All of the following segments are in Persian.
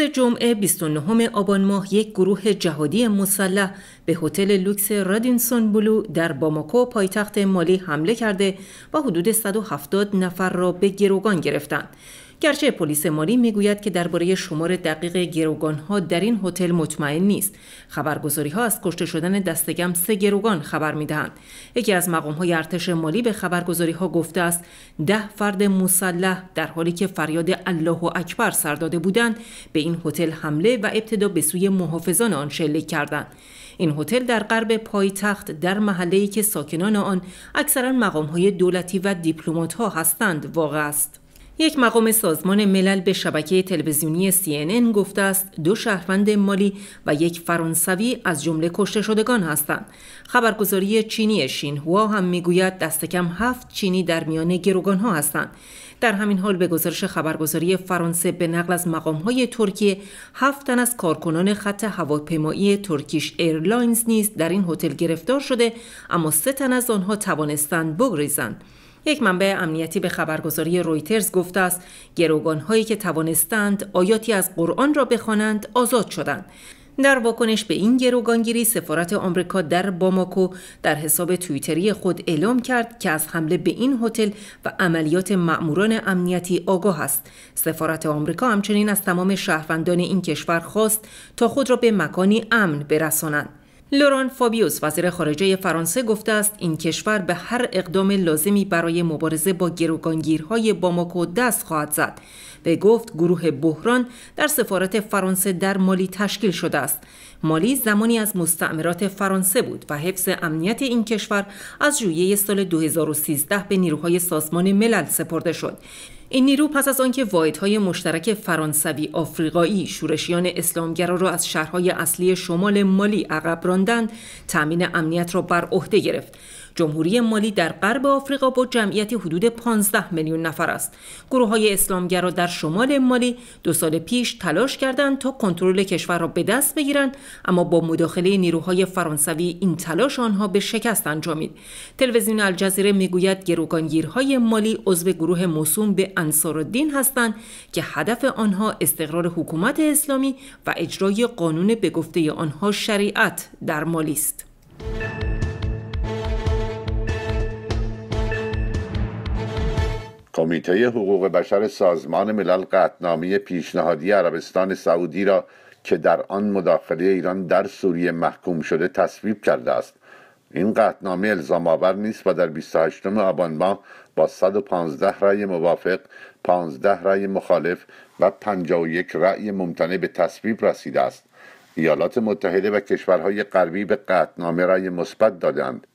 روز جمعه 29 آبان ماه یک گروه جهادی مسلح به هتل لوکس رادینسون بلو در باماکو پایتخت مالی حمله کرده و حدود 170 نفر را به گروگان گرفتند. گرچه پلیس مالی میگوید که درباره شمار دقیق ها در این هتل مطمئن نیست خبرگزاری ها از کشته شدن دستگم سه گروگان خبر میدهند یکی از مقام های ارتش مالی به خبرگزاری ها گفته است ده فرد مسلح در حالی که فریاد الله اکبر سر داده بودند به این هتل حمله و ابتدا به سوی محافظان آن شلیک کردند این هتل در غرب پایتخت در محله‌ای که ساکنان آن اکثرا های دولتی و ها هستند واقع است. یک مقام سازمان ملل به شبکه تلویزیونی CNN گفته است دو شهروند مالی و یک فرانسوی از جمله کشته شدگان هستند. خبرگزاری چینی شینهوا هم میگوید دست کم هفت چینی در میان گروگان ها هستند. در همین حال به گزارش خبرگزاری فرانسه به نقل از های ترکیه هفت از کارکنان خط هواپیمایی ترکیش ایرلاینز نیز در این هتل گرفتار شده اما سه تن از آنها توانستند بگریزند یک منبع امنیتی به خبرگزاری رویترز گفته است گروگان هایی که توانستند آیاتی از قرآن را بخوانند آزاد شدند در واکنش به این گروگانگیری سفارت آمریکا در باماکو در حساب توییتری خود اعلام کرد که از حمله به این هتل و عملیات مأموران امنیتی آگاه است سفارت آمریکا همچنین از تمام شهروندان این کشور خواست تا خود را به مکانی امن برسانند لوران فابیوس وزیر خارجه فرانسه گفته است این کشور به هر اقدام لازمی برای مبارزه با گروگانگیرهای باماکو دست خواهد زد به گفت گروه بحران در سفارت فرانسه در مالی تشکیل شده است مالی زمانی از مستعمرات فرانسه بود و حفظ امنیت این کشور از جویه سال 2013 به نیروهای سازمان ملل سپرده شد این نیرو پس از آنکه واحدهای مشترک فرانسوی آفریقایی شورشیان اسلامگرا را از شهرهای اصلی شمال مالی عقب راندند تأمین امنیت را بر عهده گرفت جمهوری مالی در غرب آفریقا با جمعیت حدود 15 میلیون نفر است. گروه های اسلامگرا در شمال مالی دو سال پیش تلاش کردند تا کنترل کشور را به دست بگیرند اما با مداخله نیروهای فرانسوی این تلاش آنها به شکست انجامید. تلویزیون الجزیره میگوید گروگانگیرهای مالی عضو گروه موسوم به انصارالدین هستند که هدف آنها استقرار حکومت اسلامی و اجرای قانون به گفته آنها شریعت در مالی است. کمیته حقوق بشر سازمان ملل قطنامه پیشنهادی عربستان سعودی را که در آن مداخله ایران در سوریه محکوم شده تصویب کرده است این قطنامه الزام آور نیست و در 28 آبان ماه با 115 رأی موافق، 15 رأی مخالف و 51 رأی ممتنع به تصویب رسیده است. ایالات متحده و کشورهای غربی به قطنامه رأی مثبت دادند.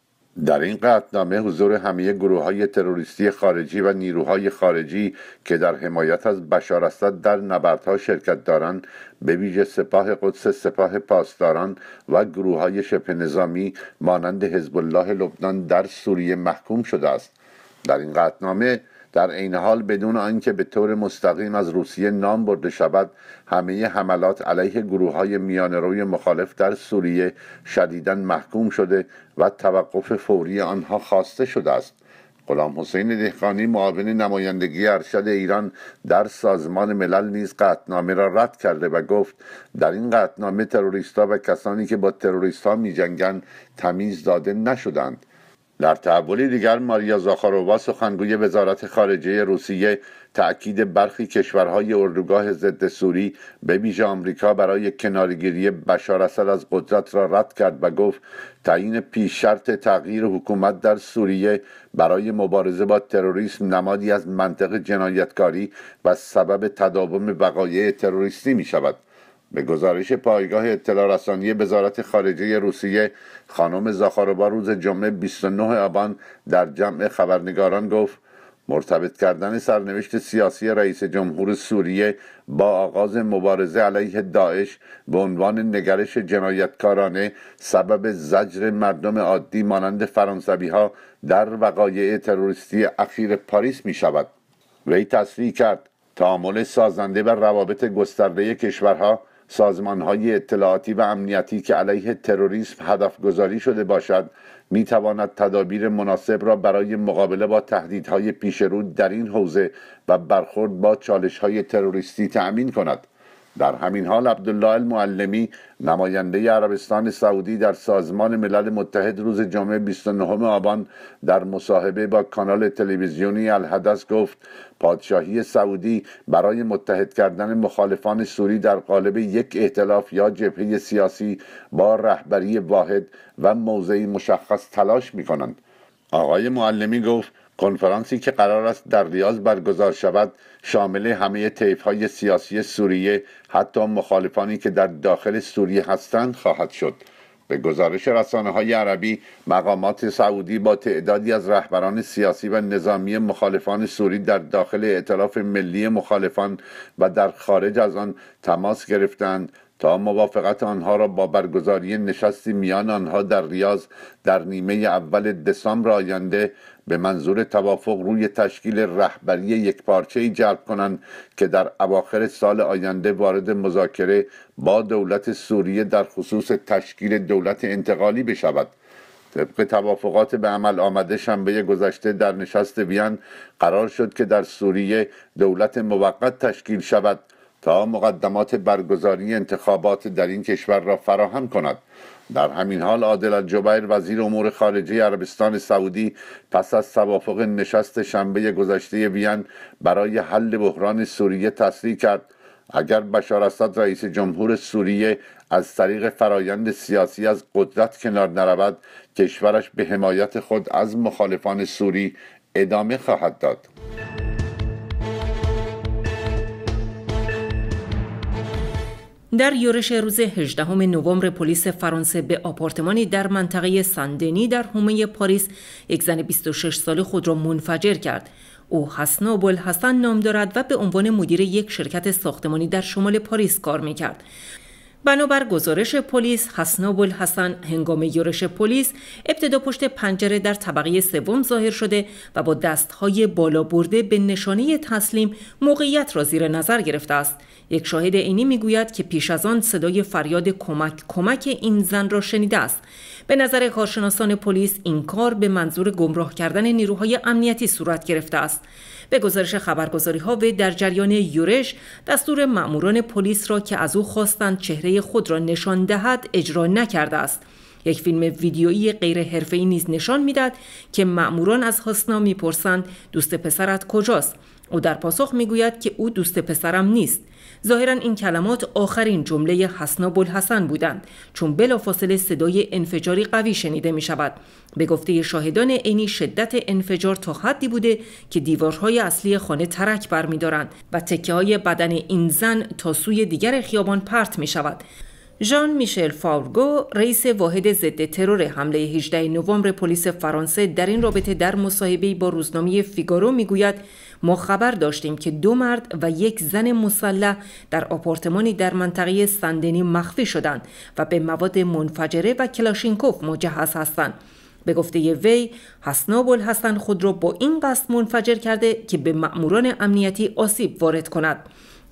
در این قطنامه حضور همه گروه های تروریستی خارجی و نیروهای خارجی که در حمایت از بشار اسد در نبردها شرکت دارند به ویژه سپاه قدس سپاه پاسداران و گروه های شبه نظامی مانند حزب الله لبنان در سوریه محکوم شده است در این قطنامه در عین حال بدون آنکه به طور مستقیم از روسیه نام برده شود همه حملات علیه گروه های میان روی مخالف در سوریه شدیدا محکوم شده و توقف فوری آنها خواسته شده است غلام حسین دهقانی معاون نمایندگی ارشد ایران در سازمان ملل نیز قطنامه را رد کرده و گفت در این قطعنامه تروریستها و کسانی که با تروریستها میجنگند تمیز داده نشدند در تحولی دیگر ماریا زاخاروا سخنگوی وزارت خارجه روسیه تأکید برخی کشورهای اردوگاه ضد سوری به ویژه آمریکا برای کنارگیری بشار اسد از قدرت را رد کرد و گفت تعیین پیش شرط تغییر حکومت در سوریه برای مبارزه با تروریسم نمادی از منطق جنایتکاری و سبب تداوم وقایع تروریستی می شود به گزارش پایگاه اطلاع رسانی وزارت خارجه روسیه خانم زاخاروا روز جمعه 29 آبان در جمع خبرنگاران گفت مرتبط کردن سرنوشت سیاسی رئیس جمهور سوریه با آغاز مبارزه علیه داعش به عنوان نگرش جنایتکارانه سبب زجر مردم عادی مانند فرانسوی ها در وقایع تروریستی اخیر پاریس می شود وی تصریح کرد تعامل سازنده و روابط گسترده کشورها سازمان های اطلاعاتی و امنیتی که علیه تروریسم هدف گذاری شده باشد می تواند تدابیر مناسب را برای مقابله با تهدیدهای پیشرو در این حوزه و برخورد با چالش های تروریستی تأمین کند در همین حال عبدالله المعلمی نماینده عربستان سعودی در سازمان ملل متحد روز جمعه 29 آبان در مصاحبه با کانال تلویزیونی الحدث گفت پادشاهی سعودی برای متحد کردن مخالفان سوری در قالب یک ائتلاف یا جبهه سیاسی با رهبری واحد و موضعی مشخص تلاش می کنند. آقای معلمی گفت کنفرانسی که قرار است در ریاض برگزار شود شامل همه های سیاسی سوریه حتی مخالفانی که در داخل سوریه هستند خواهد شد به گزارش رسانه های عربی مقامات سعودی با تعدادی از رهبران سیاسی و نظامی مخالفان سوری در داخل اعتلاف ملی مخالفان و در خارج از آن تماس گرفتند تا موافقت آنها را با برگزاری نشستی میان آنها در ریاض در نیمه اول دسامبر آینده به منظور توافق روی تشکیل رهبری یک ای جلب کنند که در اواخر سال آینده وارد مذاکره با دولت سوریه در خصوص تشکیل دولت انتقالی بشود طبق توافقات به عمل آمده شنبه گذشته در نشست وین قرار شد که در سوریه دولت موقت تشکیل شود تا مقدمات برگزاری انتخابات در این کشور را فراهم کند در همین حال عادل الجبیر وزیر امور خارجه عربستان سعودی پس از توافق نشست شنبه گذشته وین برای حل بحران سوریه تصریح کرد اگر بشار اسد رئیس جمهور سوریه از طریق فرایند سیاسی از قدرت کنار نرود کشورش به حمایت خود از مخالفان سوری ادامه خواهد داد در یورش روز 18 نوامبر پلیس فرانسه به آپارتمانی در منطقه سندنی در حومه پاریس یک زن 26 ساله خود را منفجر کرد. او حسن نام دارد و به عنوان مدیر یک شرکت ساختمانی در شمال پاریس کار کرد. بنابر گزارش پلیس حسناب حسن هنگام یورش پلیس ابتدا پشت پنجره در طبقه سوم ظاهر شده و با دستهای بالا برده به نشانه تسلیم موقعیت را زیر نظر گرفته است یک شاهد عینی میگوید که پیش از آن صدای فریاد کمک کمک این زن را شنیده است به نظر کارشناسان پلیس این کار به منظور گمراه کردن نیروهای امنیتی صورت گرفته است به گزارش خبرگزاری ها وی در جریان یورش دستور ماموران پلیس را که از او خواستند چهره خود را نشان دهد اجرا نکرده است یک فیلم ویدیویی غیر حرفه‌ای نیز نشان میداد که ماموران از حسنا میپرسند دوست پسرت کجاست او در پاسخ میگوید که او دوست پسرم نیست ظاهرا این کلمات آخرین جمله حسنا بلحسن بودند چون بلافاصله صدای انفجاری قوی شنیده می شود به گفته شاهدان عینی شدت انفجار تا حدی بوده که دیوارهای اصلی خانه ترک برمیدارند و تکه های بدن این زن تا سوی دیگر خیابان پرت می شود ژان میشل فاورگو رئیس واحد ضد ترور حمله 18 نوامبر پلیس فرانسه در این رابطه در مصاحبه‌ای با روزنامه فیگارو میگوید ما خبر داشتیم که دو مرد و یک زن مسلح در آپارتمانی در منطقه سندنی مخفی شدند و به مواد منفجره و کلاشینکوف مجهز هستند به گفته وی حسناب هستند خود را با این قصد منفجر کرده که به مأموران امنیتی آسیب وارد کند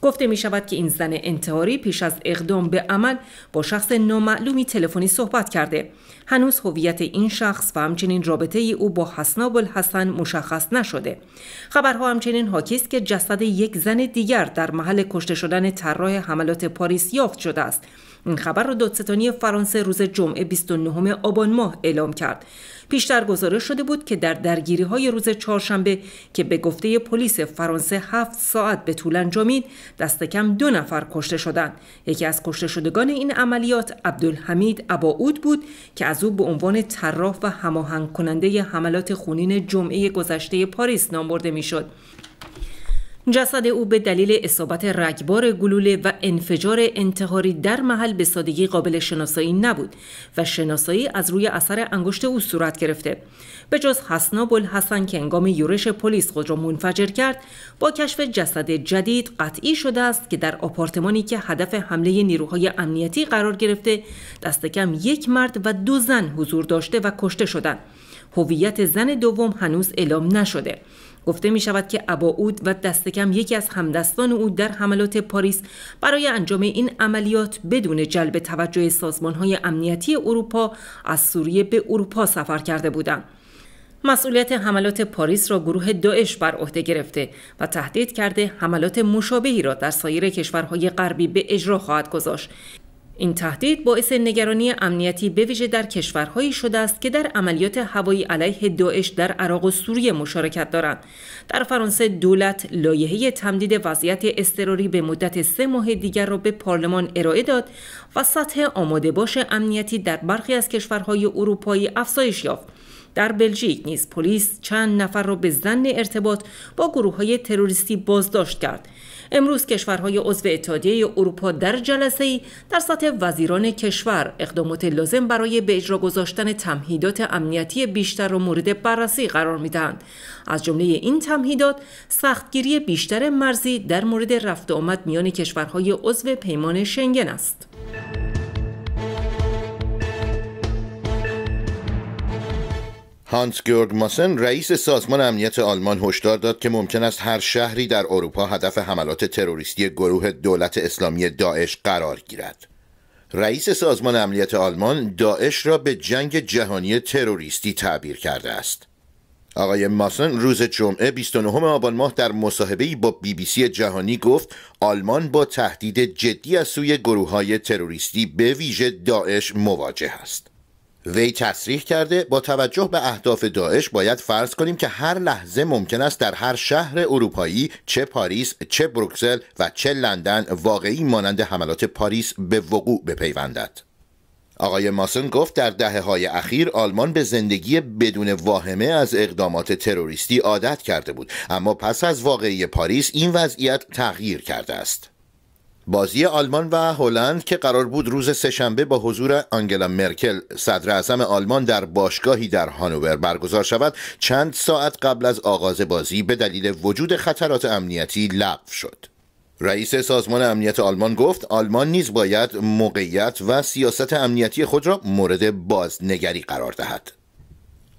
گفته می شود که این زن انتحاری پیش از اقدام به عمل با شخص نامعلومی تلفنی صحبت کرده هنوز هویت این شخص و همچنین رابطه ای او با حسنا حسن مشخص نشده خبرها همچنین حاکی است که جسد یک زن دیگر در محل کشته شدن طراح حملات پاریس یافت شده است این خبر را دادستانی فرانسه روز جمعه 29 آبان ماه اعلام کرد. پیشتر گزارش شده بود که در درگیری های روز چهارشنبه که به گفته پلیس فرانسه هفت ساعت به طول انجامید دست کم دو نفر کشته شدند یکی از کشته شدگان این عملیات عبدالحمید اباعود بود که از او به عنوان طراح و هماهنگ کننده حملات خونین جمعه گذشته پاریس نام برده میشد جسد او به دلیل اصابت رگبار گلوله و انفجار انتحاری در محل به سادگی قابل شناسایی نبود و شناسایی از روی اثر انگشت او صورت گرفته به جز حسنا حسن که انگام یورش پلیس خود را منفجر کرد با کشف جسد جدید قطعی شده است که در آپارتمانی که هدف حمله نیروهای امنیتی قرار گرفته دست کم یک مرد و دو زن حضور داشته و کشته شدند هویت زن دوم هنوز اعلام نشده گفته می شود که اباعود و دستکم یکی از همدستان او در حملات پاریس برای انجام این عملیات بدون جلب توجه سازمان های امنیتی اروپا از سوریه به اروپا سفر کرده بودند. مسئولیت حملات پاریس را گروه داعش بر عهده گرفته و تهدید کرده حملات مشابهی را در سایر کشورهای غربی به اجرا خواهد گذاشت این تهدید باعث نگرانی امنیتی بویژه در کشورهایی شده است که در عملیات هوایی علیه داعش در عراق و سوریه مشارکت دارند در فرانسه دولت لایحه تمدید وضعیت اضطراری به مدت سه ماه دیگر را به پارلمان ارائه داد و سطح آماده باش امنیتی در برخی از کشورهای اروپایی افزایش یافت در بلژیک نیز پلیس چند نفر را به زن ارتباط با گروه های تروریستی بازداشت کرد امروز کشورهای عضو اتحادیه اروپا در جلسه ای در سطح وزیران کشور اقدامات لازم برای به اجرا گذاشتن تمهیدات امنیتی بیشتر را مورد بررسی قرار میدهند از جمله این تمهیدات سختگیری بیشتر مرزی در مورد رفت آمد میان کشورهای عضو پیمان شنگن است هانس گیورگ ماسن رئیس سازمان امنیت آلمان هشدار داد که ممکن است هر شهری در اروپا هدف حملات تروریستی گروه دولت اسلامی داعش قرار گیرد. رئیس سازمان امنیت آلمان داعش را به جنگ جهانی تروریستی تعبیر کرده است. آقای ماسن روز جمعه 29 آبان ماه در مصاحبه‌ای با بی بی سی جهانی گفت آلمان با تهدید جدی از سوی های تروریستی به ویژه داعش مواجه است. وی تصریح کرده با توجه به اهداف داعش باید فرض کنیم که هر لحظه ممکن است در هر شهر اروپایی چه پاریس چه بروکسل و چه لندن واقعی مانند حملات پاریس به وقوع بپیوندد آقای ماسن گفت در دهه های اخیر آلمان به زندگی بدون واهمه از اقدامات تروریستی عادت کرده بود اما پس از واقعی پاریس این وضعیت تغییر کرده است بازی آلمان و هلند که قرار بود روز سهشنبه با حضور آنگلا مرکل صدر اعظم آلمان در باشگاهی در هانوور برگزار شود چند ساعت قبل از آغاز بازی به دلیل وجود خطرات امنیتی لغو شد رئیس سازمان امنیت آلمان گفت آلمان نیز باید موقعیت و سیاست امنیتی خود را مورد بازنگری قرار دهد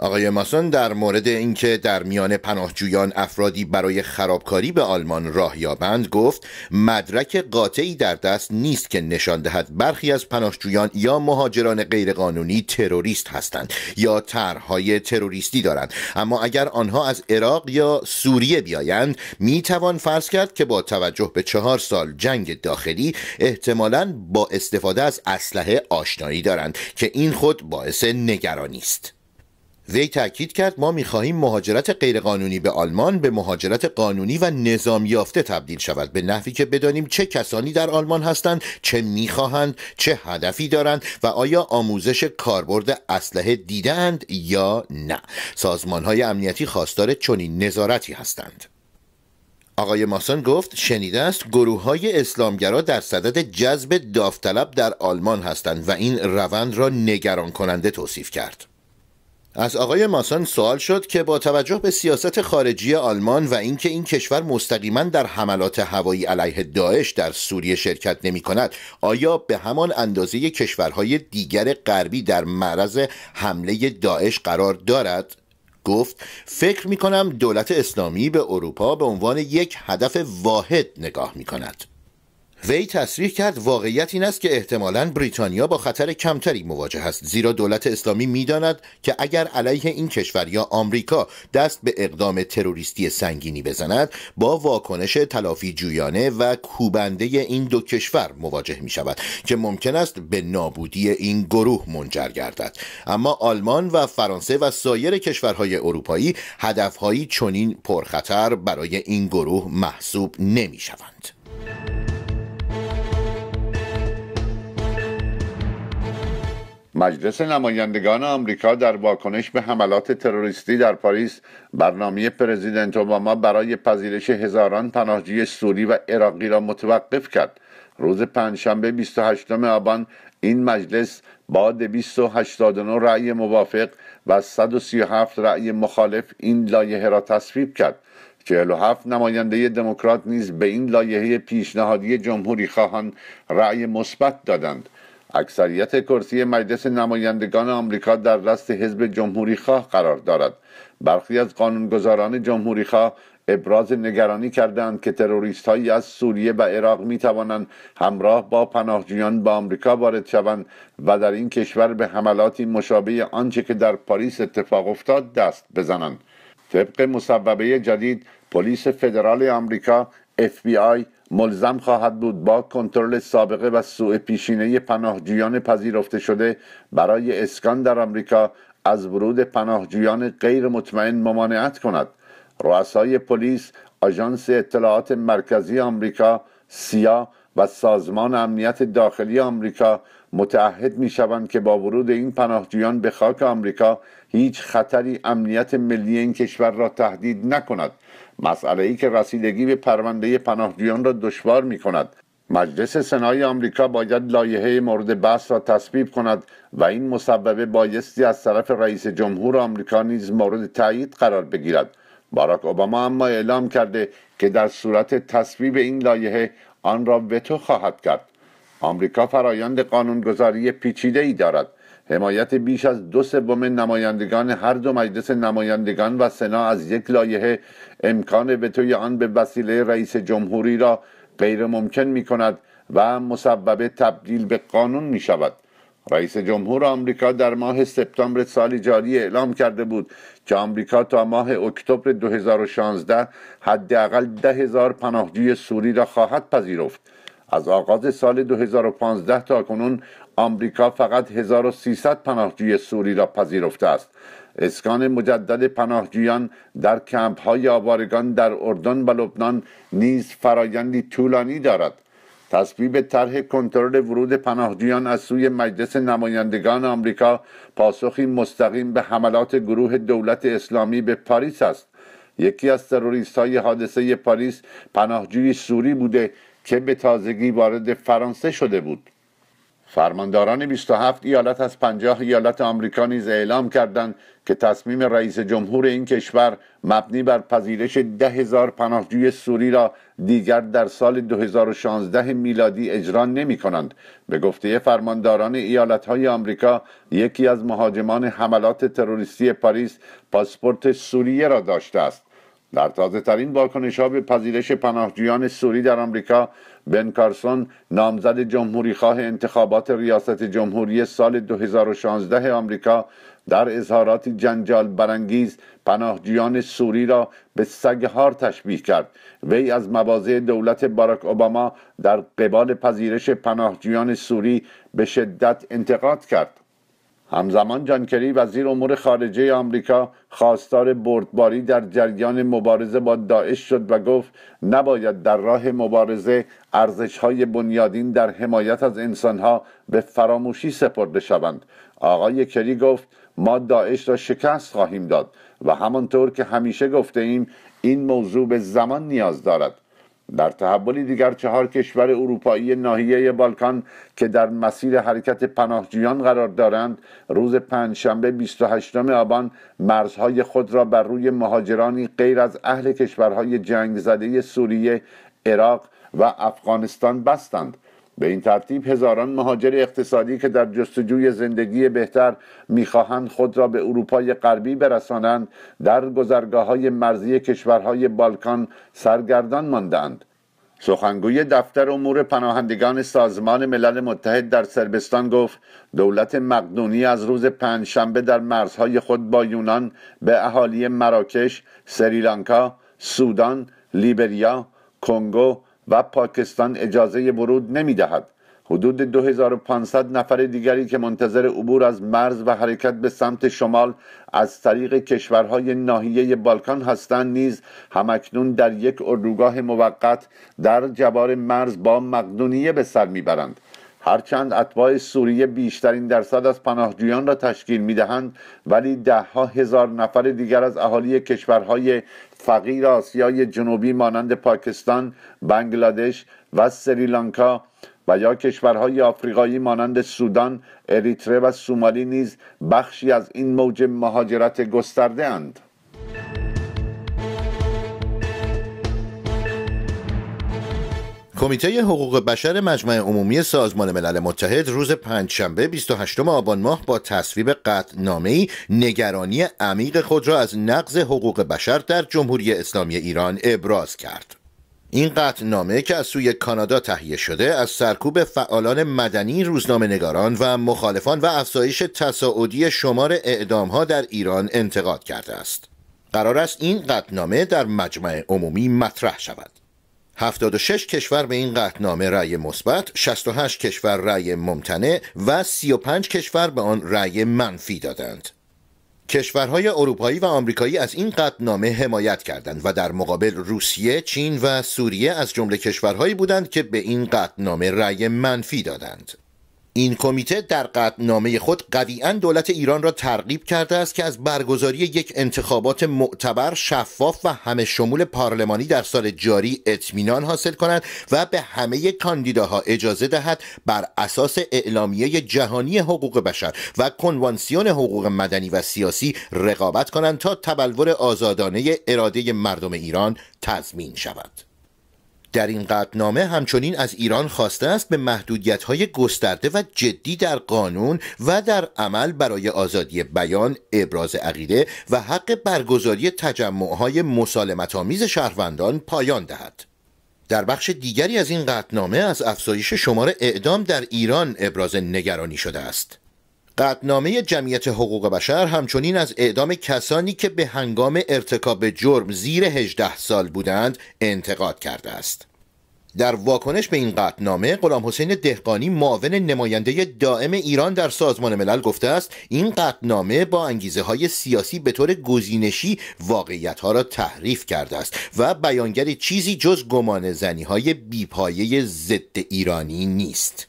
آقای ماسون در مورد اینکه در میان پناهجویان افرادی برای خرابکاری به آلمان راه یابند گفت مدرک قاطعی در دست نیست که نشان دهد برخی از پناهجویان یا مهاجران غیرقانونی تروریست هستند یا طرحهای تروریستی دارند اما اگر آنها از عراق یا سوریه بیایند می توان فرض کرد که با توجه به چهار سال جنگ داخلی احتمالا با استفاده از اسلحه آشنایی دارند که این خود باعث نگرانی است وی تاکید کرد ما میخواهیم مهاجرت غیرقانونی به آلمان به مهاجرت قانونی و نظام یافته تبدیل شود به نحوی که بدانیم چه کسانی در آلمان هستند چه میخواهند چه هدفی دارند و آیا آموزش کاربرد اسلحه دیدند یا نه سازمان های امنیتی خواستار چنین نظارتی هستند آقای ماسون گفت شنیده است گروه های اسلامگرا در صدد جذب داوطلب در آلمان هستند و این روند را نگران کننده توصیف کرد از آقای ماسان سوال شد که با توجه به سیاست خارجی آلمان و اینکه این کشور مستقیما در حملات هوایی علیه داعش در سوریه شرکت نمی کند آیا به همان اندازه کشورهای دیگر غربی در معرض حمله داعش قرار دارد؟ گفت فکر می کنم دولت اسلامی به اروپا به عنوان یک هدف واحد نگاه می کند. وی تصریح کرد واقعیت این است که احتمالا بریتانیا با خطر کمتری مواجه است زیرا دولت اسلامی میداند که اگر علیه این کشور یا آمریکا دست به اقدام تروریستی سنگینی بزند با واکنش تلافی جویانه و کوبنده این دو کشور مواجه می شود که ممکن است به نابودی این گروه منجر گردد اما آلمان و فرانسه و سایر کشورهای اروپایی هدفهایی چنین پرخطر برای این گروه محسوب نمی شوند. مجلس نمایندگان آمریکا در واکنش به حملات تروریستی در پاریس برنامه پرزیدنت اوباما برای پذیرش هزاران پناهجوی سوری و عراقی را متوقف کرد روز پنجشنبه 28 آبان این مجلس با 289 رأی موافق و 137 رأی مخالف این لایحه را تصویب کرد 47 نماینده دموکرات نیز به این لایحه پیشنهادی جمهوری خواهان رأی مثبت دادند اکثریت کرسی مجلس نمایندگان آمریکا در دست حزب خواه قرار دارد برخی از قانونگذاران خواه ابراز نگرانی کردند که تروریست هایی از سوریه و عراق می توانند همراه با پناهجویان به آمریکا وارد شوند و در این کشور به حملاتی مشابه آنچه که در پاریس اتفاق افتاد دست بزنند طبق مصوبه جدید پلیس فدرال آمریکا FBI ملزم خواهد بود با کنترل سابقه و سوء پیشینه پناهجویان پذیرفته شده برای اسکان در آمریکا از ورود پناهجویان غیر مطمئن ممانعت کند رؤسای پلیس آژانس اطلاعات مرکزی آمریکا سیا و سازمان امنیت داخلی آمریکا متعهد می شوند که با ورود این پناهجویان به خاک آمریکا هیچ خطری امنیت ملی این کشور را تهدید نکند مسئله ای که رسیدگی به پرونده پناهجویان را دشوار می کند مجلس سنای آمریکا باید لایحه مورد بحث را تصویب کند و این مسببه بایستی از طرف رئیس جمهور آمریکا نیز مورد تایید قرار بگیرد باراک اوباما اما اعلام کرده که در صورت تصویب این لایحه آن را وتو خواهد کرد آمریکا فرایند قانونگذاری پیچیده ای دارد حمایت بیش از دو سوم نمایندگان هر دو مجلس نمایندگان و سنا از یک لایحه امکان توی آن به وسیله رئیس جمهوری را غیر ممکن می کند و مسبب تبدیل به قانون می شود رئیس جمهور آمریکا در ماه سپتامبر سال جاری اعلام کرده بود که آمریکا تا ماه اکتبر 2016 حداقل ده پناهجوی سوری را خواهد پذیرفت از آغاز سال 2015 تا کنون آمریکا فقط 1300 پناهجوی سوری را پذیرفته است اسکان مجدد پناهجویان در کمپ های آوارگان در اردن و لبنان نیز فرایندی طولانی دارد تصویب طرح کنترل ورود پناهجویان از سوی مجلس نمایندگان آمریکا پاسخی مستقیم به حملات گروه دولت اسلامی به پاریس است یکی از تروریست های حادثه پاریس پناهجوی سوری بوده که به تازگی وارد فرانسه شده بود فرمانداران 27 ایالت از 50 ایالت آمریکا نیز اعلام کردند که تصمیم رئیس جمهور این کشور مبنی بر پذیرش 10,000 پناهجوی سوری را دیگر در سال 2016 میلادی اجرا نمی کنند به گفته فرمانداران ایالت های آمریکا یکی از مهاجمان حملات تروریستی پاریس پاسپورت سوریه را داشته است در تازه ترین واکنش به پذیرش پناهجویان سوری در آمریکا بن کارسون نامزد خواه انتخابات ریاست جمهوری سال 2016 آمریکا در اظهارات جنجال برانگیز پناهجویان سوری را به سگهار تشبیه کرد وی از مواضع دولت باراک اوباما در قبال پذیرش پناهجویان سوری به شدت انتقاد کرد همزمان جان کری وزیر امور خارجه آمریکا خواستار بردباری در جریان مبارزه با داعش شد و گفت نباید در راه مبارزه های بنیادین در حمایت از انسانها به فراموشی سپرده شوند آقای کری گفت ما داعش را شکست خواهیم داد و همانطور که همیشه گفته ایم این موضوع به زمان نیاز دارد در تحولی دیگر چهار کشور اروپایی ناحیه بالکان که در مسیر حرکت پناهجویان قرار دارند روز پنجشنبه 28 آبان مرزهای خود را بر روی مهاجرانی غیر از اهل کشورهای جنگ زده سوریه، عراق و افغانستان بستند به این ترتیب هزاران مهاجر اقتصادی که در جستجوی زندگی بهتر میخواهند خود را به اروپای غربی برسانند در گذرگاه های مرزی کشورهای بالکان سرگردان ماندند سخنگوی دفتر امور پناهندگان سازمان ملل متحد در سربستان گفت دولت مقدونی از روز پنجشنبه در مرزهای خود با یونان به اهالی مراکش، سریلانکا، سودان، لیبریا، کنگو، و پاکستان اجازه ورود نمی دهد. حدود 2500 نفر دیگری که منتظر عبور از مرز و حرکت به سمت شمال از طریق کشورهای ناحیه بالکان هستند نیز همکنون در یک اردوگاه موقت در جوار مرز با مقدونیه به سر میبرند هرچند اتباع سوریه بیشترین درصد از پناهجویان را تشکیل میدهند ولی دهها هزار نفر دیگر از اهالی کشورهای فقیر آسیای جنوبی مانند پاکستان بنگلادش و سریلانکا و یا کشورهای آفریقایی مانند سودان اریتره و سومالی نیز بخشی از این موج مهاجرت گسترده اند. کمیته حقوق بشر مجمع عمومی سازمان ملل متحد روز پنجشنبه 28 آبان ماه با تصویب قطعنامه‌ای نگرانی عمیق خود را از نقض حقوق بشر در جمهوری اسلامی ایران ابراز کرد. این قطعنامه که از سوی کانادا تهیه شده از سرکوب فعالان مدنی روزنامه نگاران و مخالفان و افزایش تصاعدی شمار اعدامها در ایران انتقاد کرده است. قرار است این قطعنامه در مجمع عمومی مطرح شود. 76 کشور به این قطعنامه رأی مثبت، 68 کشور رأی ممتنع و 35 کشور به آن رأی منفی دادند. کشورهای اروپایی و آمریکایی از این قطعنامه حمایت کردند و در مقابل روسیه، چین و سوریه از جمله کشورهایی بودند که به این قطعنامه رأی منفی دادند. این کمیته در قطعنامه خود قویعا دولت ایران را ترغیب کرده است که از برگزاری یک انتخابات معتبر شفاف و همه شمول پارلمانی در سال جاری اطمینان حاصل کند و به همه کاندیداها اجازه دهد بر اساس اعلامیه جهانی حقوق بشر و کنوانسیون حقوق مدنی و سیاسی رقابت کنند تا تبلور آزادانه اراده مردم ایران تضمین شود. در این قطنامه همچنین از ایران خواسته است به محدودیت های گسترده و جدی در قانون و در عمل برای آزادی بیان، ابراز عقیده و حق برگزاری تجمع های مسالمت آمیز شهروندان پایان دهد. در بخش دیگری از این قطنامه از افزایش شمار اعدام در ایران ابراز نگرانی شده است. قطنامه جمعیت حقوق بشر همچنین از اعدام کسانی که به هنگام ارتکاب جرم زیر 18 سال بودند انتقاد کرده است. در واکنش به این قطنامه غلام حسین دهقانی معاون نماینده دائم ایران در سازمان ملل گفته است این قطنامه با انگیزه های سیاسی به طور گزینشی واقعیت ها را تحریف کرده است و بیانگر چیزی جز گمان زنی های بیپایه ضد ایرانی نیست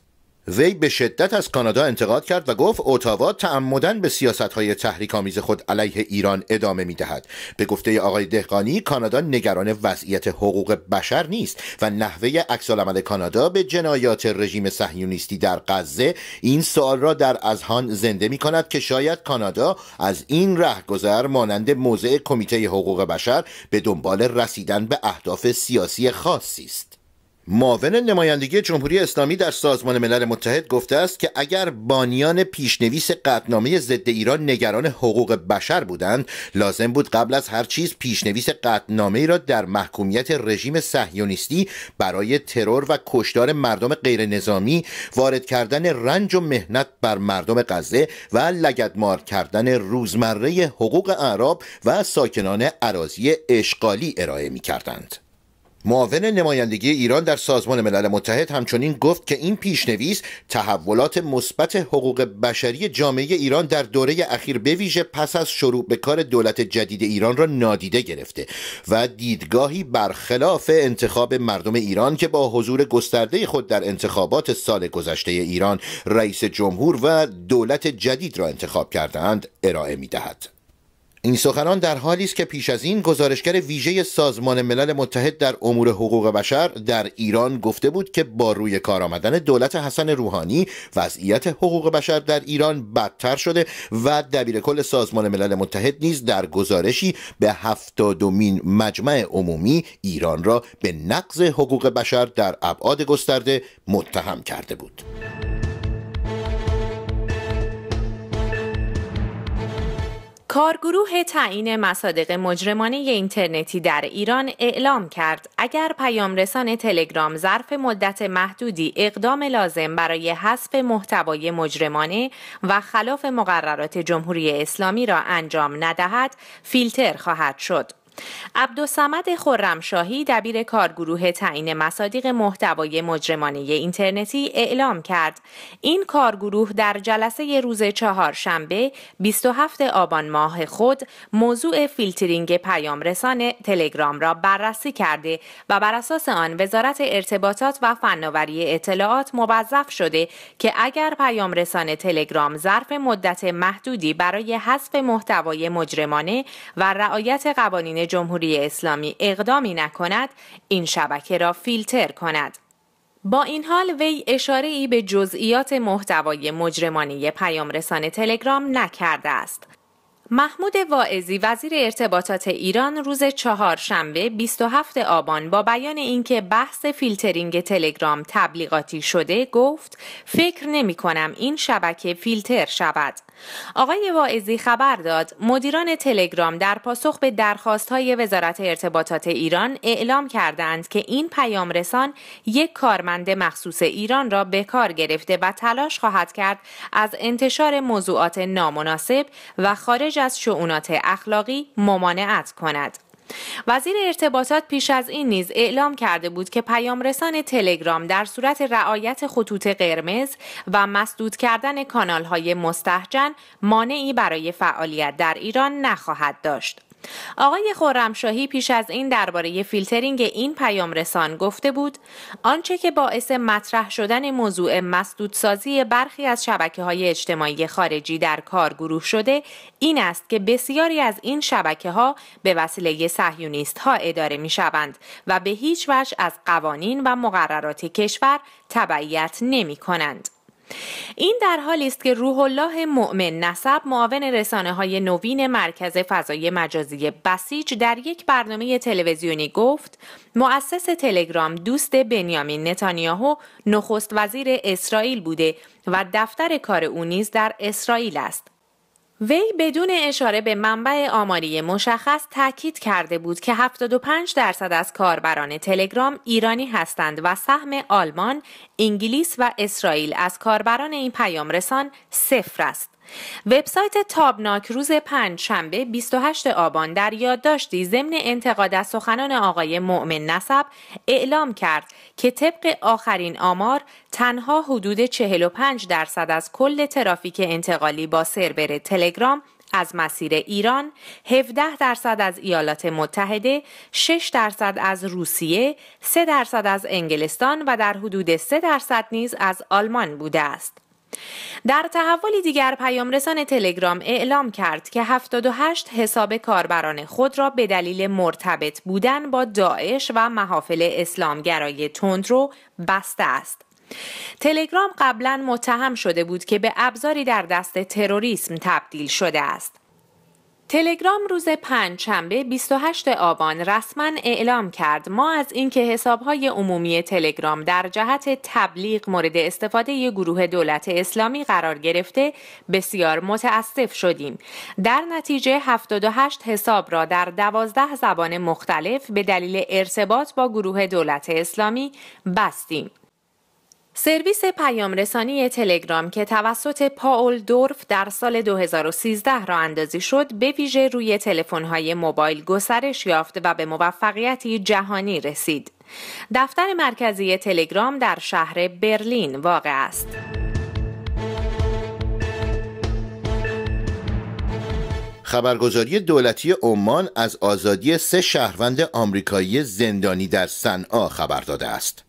وی به شدت از کانادا انتقاد کرد و گفت اوتاوا تعمدن به سیاست های تحریک آمیز خود علیه ایران ادامه می دهد به گفته آقای دهقانی کانادا نگران وضعیت حقوق بشر نیست و نحوه عکسالعمل کانادا به جنایات رژیم صهیونیستی در غزه این سوال را در ازهان زنده می کند که شاید کانادا از این گذر مانند موضع کمیته حقوق بشر به دنبال رسیدن به اهداف سیاسی خاصی است معاون نمایندگی جمهوری اسلامی در سازمان ملل متحد گفته است که اگر بانیان پیشنویس قطنامه ضد ایران نگران حقوق بشر بودند لازم بود قبل از هر چیز پیشنویس قطنامه را در محکومیت رژیم صهیونیستی برای ترور و کشدار مردم غیر نظامی وارد کردن رنج و مهنت بر مردم غزه و لگدمار کردن روزمره حقوق اعراب و ساکنان عراضی اشغالی ارائه می کردند. معاون نمایندگی ایران در سازمان ملل متحد همچنین گفت که این پیشنویس تحولات مثبت حقوق بشری جامعه ایران در دوره اخیر بویژه پس از شروع به کار دولت جدید ایران را نادیده گرفته و دیدگاهی برخلاف انتخاب مردم ایران که با حضور گسترده خود در انتخابات سال گذشته ایران رئیس جمهور و دولت جدید را انتخاب کردند ارائه می دهد. این سخنان در حالی است که پیش از این گزارشگر ویژه سازمان ملل متحد در امور حقوق بشر در ایران گفته بود که با روی کار آمدن دولت حسن روحانی وضعیت حقوق بشر در ایران بدتر شده و کل سازمان ملل متحد نیز در گزارشی به هفتادمین مجمع عمومی ایران را به نقض حقوق بشر در ابعاد گسترده متهم کرده بود. کارگروه تعیین مصادق مجرمانه اینترنتی در ایران اعلام کرد اگر پیامرسان تلگرام ظرف مدت محدودی اقدام لازم برای حذف محتوای مجرمانه و خلاف مقررات جمهوری اسلامی را انجام ندهد فیلتر خواهد شد. عبدالسمد خرمشاهی دبیر کارگروه تعیین مصادیق محتوای مجرمانه اینترنتی اعلام کرد این کارگروه در جلسه روز چهارشنبه 27 آبان ماه خود موضوع فیلترینگ پیامرسان تلگرام را بررسی کرده و بر اساس آن وزارت ارتباطات و فناوری اطلاعات موظف شده که اگر پیامرسان تلگرام ظرف مدت محدودی برای حذف محتوای مجرمانه و رعایت قوانین جمهوری اسلامی اقدامی نکند این شبکه را فیلتر کند با این حال وی اشاره ای به جزئیات محتوای مجرمانه پیامرسان تلگرام نکرده است محمود واعظی وزیر ارتباطات ایران روز شنبه 27 آبان با بیان اینکه بحث فیلترینگ تلگرام تبلیغاتی شده گفت فکر نمی کنم این شبکه فیلتر شود. آقای واعظی خبر داد مدیران تلگرام در پاسخ به درخواست های وزارت ارتباطات ایران اعلام کردند که این پیام رسان یک کارمند مخصوص ایران را به کار گرفته و تلاش خواهد کرد از انتشار موضوعات نامناسب و خارج از شعونات اخلاقی ممانعت کند. وزیر ارتباطات پیش از این نیز اعلام کرده بود که پیامرسان تلگرام در صورت رعایت خطوط قرمز و مسدود کردن کانال های مستحجن مانعی برای فعالیت در ایران نخواهد داشت. آقای خورمشاهی پیش از این درباره فیلترینگ این پیام رسان گفته بود آنچه که باعث مطرح شدن موضوع مسدودسازی برخی از شبکه های اجتماعی خارجی در کار گروه شده این است که بسیاری از این شبکه ها به وسیله سهیونیست ها اداره می شوند و به هیچ وجه از قوانین و مقررات کشور تبعیت نمی کنند. این در حالی است که روح الله مؤمن نسب معاون رسانه های نوین مرکز فضای مجازی بسیج در یک برنامه تلویزیونی گفت مؤسس تلگرام دوست بنیامین نتانیاهو نخست وزیر اسرائیل بوده و دفتر کار او نیز در اسرائیل است وی بدون اشاره به منبع آماری مشخص تاکید کرده بود که 75 درصد از کاربران تلگرام ایرانی هستند و سهم آلمان، انگلیس و اسرائیل از کاربران این پیامرسان صفر است. وبسایت تابناک روز پنج شنبه 28 آبان در یادداشتی ضمن انتقاد از سخنان آقای مؤمن نسب اعلام کرد که طبق آخرین آمار تنها حدود 45 درصد از کل ترافیک انتقالی با سرور تلگرام از مسیر ایران 17 درصد از ایالات متحده 6 درصد از روسیه 3 درصد از انگلستان و در حدود 3 درصد نیز از آلمان بوده است در تحولی دیگر پیامرسان تلگرام اعلام کرد که 78 حساب کاربران خود را به دلیل مرتبط بودن با داعش و محافل اسلامگرای تندرو بسته است. تلگرام قبلا متهم شده بود که به ابزاری در دست تروریسم تبدیل شده است. تلگرام روز پنج شنبه 28 آبان رسما اعلام کرد ما از اینکه حسابهای عمومی تلگرام در جهت تبلیغ مورد استفاده ی گروه دولت اسلامی قرار گرفته بسیار متاسف شدیم در نتیجه 78 حساب را در 12 زبان مختلف به دلیل ارتباط با گروه دولت اسلامی بستیم سرویس پیام رسانی تلگرام که توسط پاول دورف در سال 2013 را اندازی شد به ویژه روی تلفن‌های موبایل گسترش یافت و به موفقیتی جهانی رسید. دفتر مرکزی تلگرام در شهر برلین واقع است. خبرگزاری دولتی عمان از آزادی سه شهروند آمریکایی زندانی در صنعا خبر داده است.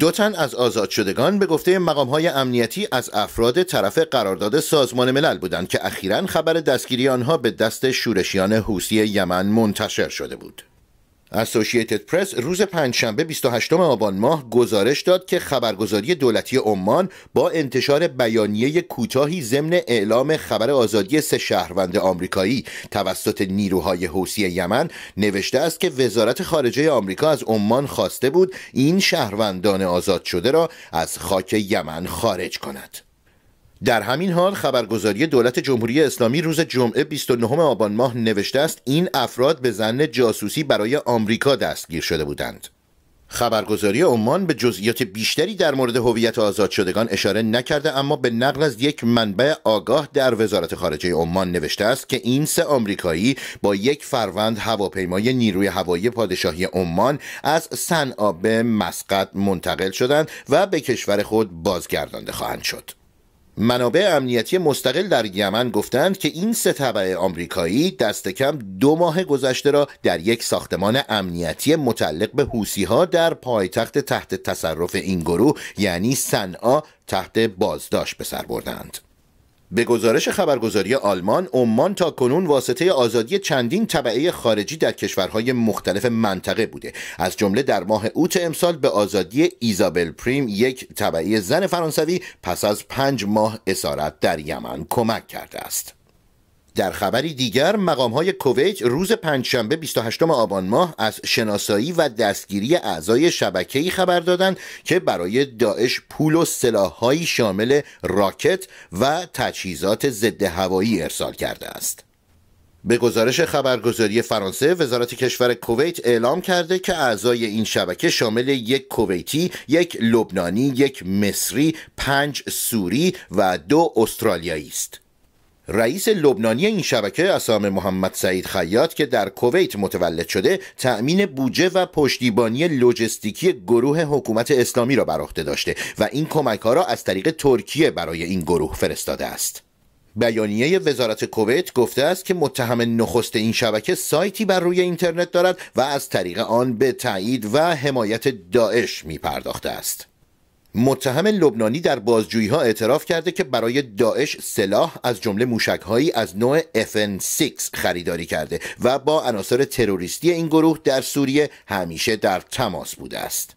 دو تن از آزاد شدگان به گفته مقام های امنیتی از افراد طرف قرارداد سازمان ملل بودند که اخیرا خبر دستگیری آنها به دست شورشیان حوسی یمن منتشر شده بود. اسوسییتد پرس روز پنجشنبه 28 آبان ماه گزارش داد که خبرگزاری دولتی عمان با انتشار بیانیه کوتاهی ضمن اعلام خبر آزادی سه شهروند آمریکایی توسط نیروهای حوثی یمن نوشته است که وزارت خارجه آمریکا از عمان خواسته بود این شهروندان آزاد شده را از خاک یمن خارج کند در همین حال خبرگزاری دولت جمهوری اسلامی روز جمعه 29 آبان ماه نوشته است این افراد به زن جاسوسی برای آمریکا دستگیر شده بودند. خبرگزاری عمان به جزئیات بیشتری در مورد هویت آزاد شدگان اشاره نکرده اما به نقل از یک منبع آگاه در وزارت خارجه عمان نوشته است که این سه آمریکایی با یک فروند هواپیمای نیروی هوایی پادشاهی عمان از صنعا به مسقط منتقل شدند و به کشور خود بازگردانده خواهند شد. منابع امنیتی مستقل در یمن گفتند که این سه طبعه آمریکایی دست کم دو ماه گذشته را در یک ساختمان امنیتی متعلق به ها در پایتخت تحت تصرف این گروه یعنی صنعا تحت بازداشت به سر بردند. به گزارش خبرگزاری آلمان عمان تا کنون واسطه آزادی چندین طبعه خارجی در کشورهای مختلف منطقه بوده از جمله در ماه اوت امسال به آزادی ایزابل پریم یک طبعه زن فرانسوی پس از پنج ماه اسارت در یمن کمک کرده است در خبری دیگر مقام های کویت روز پنجشنبه 28 آبان ماه از شناسایی و دستگیری اعضای ای خبر دادند که برای داعش پول و سلاحهایی شامل راکت و تجهیزات ضد هوایی ارسال کرده است. به گزارش خبرگزاری فرانسه وزارت کشور کویت اعلام کرده که اعضای این شبکه شامل یک کویتی، یک لبنانی، یک مصری، پنج سوری و دو استرالیایی است. رئیس لبنانی این شبکه اسام محمد سعید خیاط که در کویت متولد شده تأمین بودجه و پشتیبانی لوجستیکی گروه حکومت اسلامی را بر عهده داشته و این کمک ها را از طریق ترکیه برای این گروه فرستاده است بیانیه وزارت کویت گفته است که متهم نخست این شبکه سایتی بر روی اینترنت دارد و از طریق آن به تایید و حمایت داعش می پرداخته است متهم لبنانی در بازجویی ها اعتراف کرده که برای داعش سلاح از جمله هایی از نوع FN6 خریداری کرده و با عناصر تروریستی این گروه در سوریه همیشه در تماس بوده است.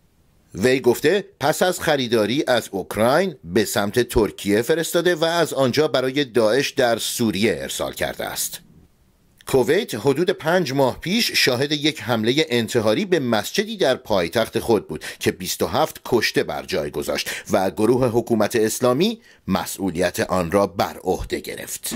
وی گفته پس از خریداری از اوکراین به سمت ترکیه فرستاده و از آنجا برای داعش در سوریه ارسال کرده است. کویت حدود پنج ماه پیش شاهد یک حمله انتحاری به مسجدی در پایتخت خود بود که 27 کشته بر جای گذاشت و گروه حکومت اسلامی مسئولیت آن را بر عهده گرفت.